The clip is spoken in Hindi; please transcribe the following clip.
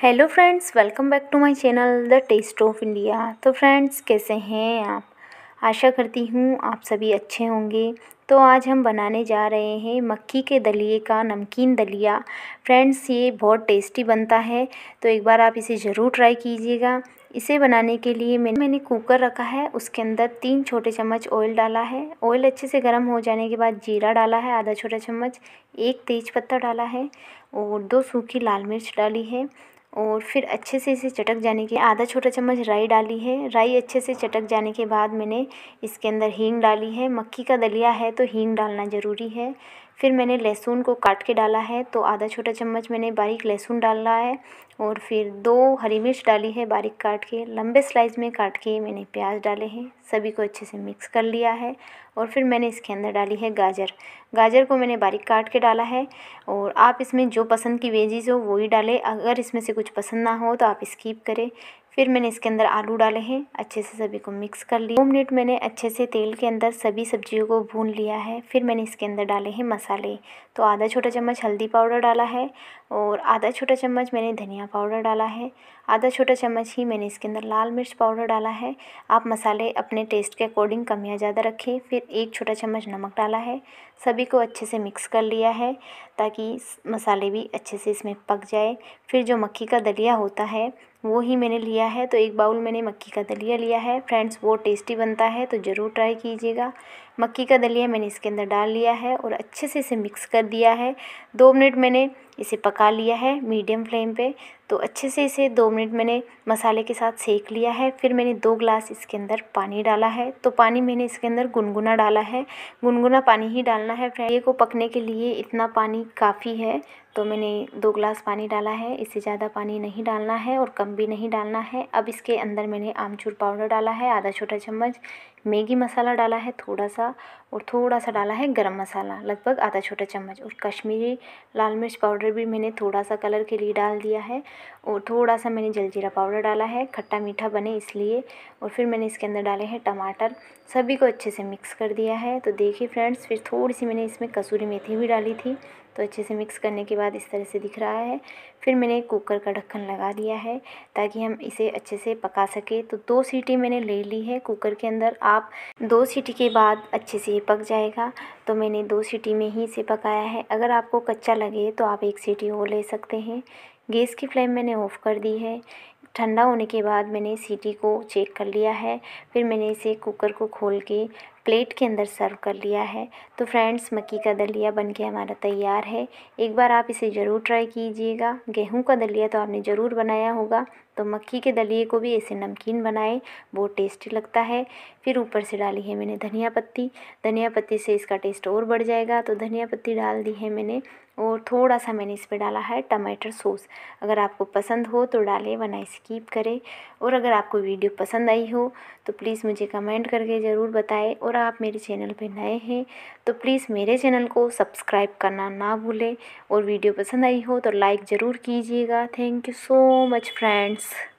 hello friends welcome back to my channel the taste of India तो फ्रेंड्स कैसे हैं आप आशा करती हूँ आप सभी अच्छे होंगे तो आज हम बनाने जा रहे हैं मक्की के दलिए का नमकीन दलिया फ्रेंड्स ये बहुत टेस्टी बनता है तो एक बार आप इसे ज़रूर ट्राई कीजिएगा इसे बनाने के लिए मैंने मैंने कुकर रखा है उसके अंदर तीन छोटे चम्मच ऑयल डाला है ऑयल अच्छे से गर्म हो जाने के बाद जीरा डाला है आधा छोटा चम्मच एक पत्ता डाला है और दो सूखी लाल मिर्च डाली है और फिर अच्छे से इसे चटक जाने के आधा छोटा चम्मच राई डाली है राई अच्छे से चटक जाने के बाद मैंने इसके अंदर हींग डाली है मक्की का दलिया है तो हींग डालना ज़रूरी है फिर मैंने लहसुन को काट के डाला है तो आधा छोटा चम्मच मैंने बारीक लहसुन डाला है और फिर दो हरी मिर्च डाली है बारीक काट के लंबे स्लाइस में काट के मैंने प्याज डाले हैं सभी को अच्छे से मिक्स कर लिया है और फिर मैंने इसके अंदर डाली है गाजर गाजर को मैंने बारीक काट के डाला है और आप इसमें जो पसंद की वेजीज़ हो वही डालें अगर इसमें से कुछ पसंद ना हो तो आप स्कीप करें फिर मैंने इसके अंदर आलू डाले हैं अच्छे से सभी को मिक्स कर लिया दो मिनट मैंने अच्छे से तेल के अंदर सभी सब्जियों को भून लिया है फिर मैंने इसके अंदर डाले हैं मसाले तो आधा छोटा चम्मच हल्दी पाउडर डाला है और आधा छोटा चम्मच मैंने धनिया पाउडर डाला है आधा छोटा चम्मच ही मैंने इसके अंदर लाल मिर्च पाउडर डाला है आप मसाले अपने टेस्ट के अकॉर्डिंग कम या ज़्यादा रखें फिर एक छोटा चम्मच नमक डाला है सभी को अच्छे से मिक्स कर लिया है ताकि मसाले भी अच्छे से इसमें पक जाए फिर जो मक्खी का दलिया होता है वो ही मैंने लिया है तो एक बाउल मैंने मक्की का दलिया लिया है फ्रेंड्स वो टेस्टी बनता है तो ज़रूर ट्राई कीजिएगा मक्की का दलिया मैंने इसके अंदर डाल लिया है और अच्छे से इसे मिक्स कर दिया है दो मिनट मैंने इसे पका लिया है मीडियम फ्लेम पे तो अच्छे से इसे दो मिनट मैंने मसाले के साथ सेक लिया है फिर मैंने दो ग्लास इसके अंदर पानी डाला है तो पानी मैंने इसके अंदर गुनगुना डाला है गुनगुना पानी ही डालना है फ्राई को पकने के लिए इतना पानी काफ़ी है तो मैंने दो ग्लास पानी डाला है इससे ज़्यादा पानी नहीं डालना है और कम भी नहीं डालना है अब इसके अंदर मैंने आमचूर पाउडर डाला है आधा छोटा चम्मच मैगी मसाला डाला है थोड़ा सा सा और थोड़ा सा डाला है गरम मसाला लगभग आधा छोटा चम्मच और कश्मीरी लाल मिर्च पाउडर भी मैंने थोड़ा सा कलर के लिए डाल दिया है और थोड़ा सा मैंने जलजीरा पाउडर डाला है खट्टा मीठा बने इसलिए और फिर मैंने इसके अंदर डाले हैं टमाटर सभी को अच्छे से मिक्स कर दिया है तो देखिए फ्रेंड्स फिर थोड़ी सी मैंने इसमें कसूरी मेथी भी डाली थी तो अच्छे से मिक्स करने के बाद इस तरह से दिख रहा है फिर मैंने कुकर का ढक्कन लगा दिया है ताकि हम इसे अच्छे से पका सके तो दो सीटी मैंने ले ली है कुकर के अंदर आप दो सीटी के बाद अच्छे से ये पक जाएगा तो मैंने दो सीटी में ही इसे पकाया है अगर आपको कच्चा लगे तो आप एक सीटी और ले सकते हैं गैस की फ्लेम मैंने ऑफ़ कर दी है ठंडा होने के बाद मैंने सीटी को चेक कर लिया है फिर मैंने इसे कुकर को खोल के प्लेट के अंदर सर्व कर लिया है तो फ्रेंड्स मक्की का दलिया बनके हमारा तैयार है एक बार आप इसे ज़रूर ट्राई कीजिएगा गेहूं का दलिया तो आपने ज़रूर बनाया होगा तो मक्की के दलिए को भी ऐसे नमकीन बनाएं बहुत टेस्टी लगता है फिर ऊपर से डाली है मैंने धनिया पत्ती धनिया पत्ती से इसका टेस्ट और बढ़ जाएगा तो धनिया पत्ती डाल दी है मैंने और थोड़ा सा मैंने इस पर डाला है टमाटर सॉस अगर आपको पसंद हो तो डालें बनाए स्कीप करें और अगर आपको वीडियो पसंद आई हो तो प्लीज़ मुझे कमेंट करके ज़रूर बताएँ और और आप मेरे चैनल पर नए हैं तो प्लीज़ मेरे चैनल को सब्सक्राइब करना ना भूलें और वीडियो पसंद आई हो तो लाइक ज़रूर कीजिएगा thank you so much friends